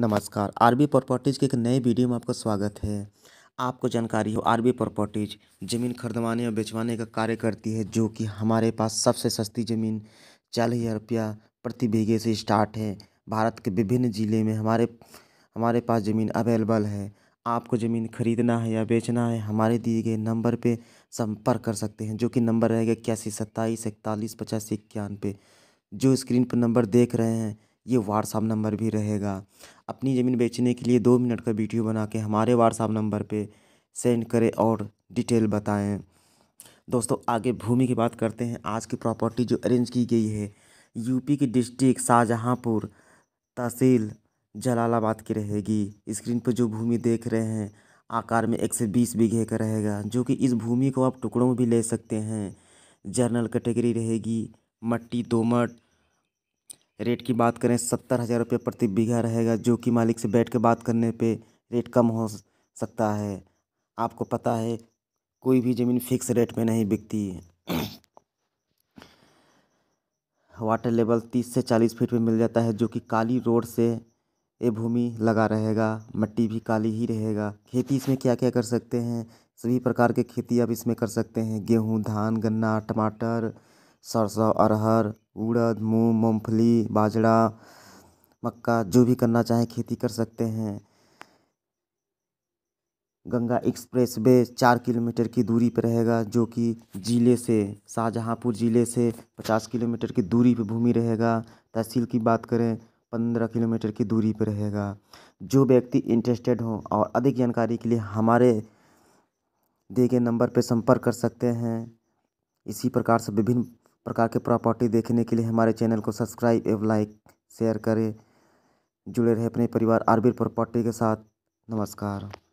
नमस्कार RB properties के एक नए वीडियो में आपका स्वागत है आपको जानकारी हो आरबी प्रॉपर्टीज़ ज़मीन खरीदवाने और बेचवाने का कार्य करती है जो कि हमारे पास सबसे सस्ती ज़मीन चालीस हज़ार रुपया प्रति बीघे से स्टार्ट है भारत के विभिन्न ज़िले में हमारे हमारे पास ज़मीन अवेलेबल है आपको ज़मीन खरीदना है या बेचना है हमारे दिए गए नंबर पर संपर्क कर सकते हैं जो कि नंबर रहेगा इक्यासी सत्ताईस इकतालीस पचासी इक्यानवे जो स्क्रीन पर नंबर देख रहे हैं ये व्हाट्सअप नंबर भी रहेगा अपनी ज़मीन बेचने के लिए दो मिनट का वीडियो बना के हमारे व्हाट्सअप नंबर पे सेंड करें और डिटेल बताएं दोस्तों आगे भूमि की बात करते हैं आज की प्रॉपर्टी जो अरेंज की गई है यूपी की डिस्ट्रिक्ट शाहजहाँपुर तहसील जलालाबाद की रहेगी स्क्रीन पर जो भूमि देख रहे हैं आकार में एक से बीस बीघे का रहेगा जो कि इस भूमि को आप टुकड़ों में भी ले सकते हैं जर्नल कैटेगरी रहेगी मट्टी दोमट रेट की बात करें सत्तर हज़ार रुपये प्रति बीघा रहेगा जो कि मालिक से बैठ के बात करने पे रेट कम हो सकता है आपको पता है कोई भी ज़मीन फिक्स रेट में नहीं बिकती है वाटर लेवल तीस से चालीस फीट में मिल जाता है जो कि काली रोड से ये भूमि लगा रहेगा मिट्टी भी काली ही रहेगा खेती इसमें क्या क्या कर सकते हैं सभी प्रकार के खेती आप इसमें कर सकते हैं गेहूँ धान गन्ना टमाटर सरसों अरहर उड़द मूंग मूंगफली बाजरा मक्का जो भी करना चाहें खेती कर सकते हैं गंगा एक्सप्रेस वे चार किलोमीटर की दूरी पर रहेगा जो कि ज़िले से शाहजहाँपुर ज़िले से पचास किलोमीटर की दूरी पर भूमि रहेगा तहसील की बात करें पंद्रह किलोमीटर की दूरी पर रहेगा जो व्यक्ति इंटरेस्टेड हो और अधिक जानकारी के लिए हमारे दिए गए नंबर पर संपर्क कर सकते हैं इसी प्रकार से विभिन्न प्रकार के प्रॉपर्टी देखने के लिए हमारे चैनल को सब्सक्राइब एवं लाइक शेयर करें जुड़े रहे अपने परिवार आरबीर प्रॉपर्टी के साथ नमस्कार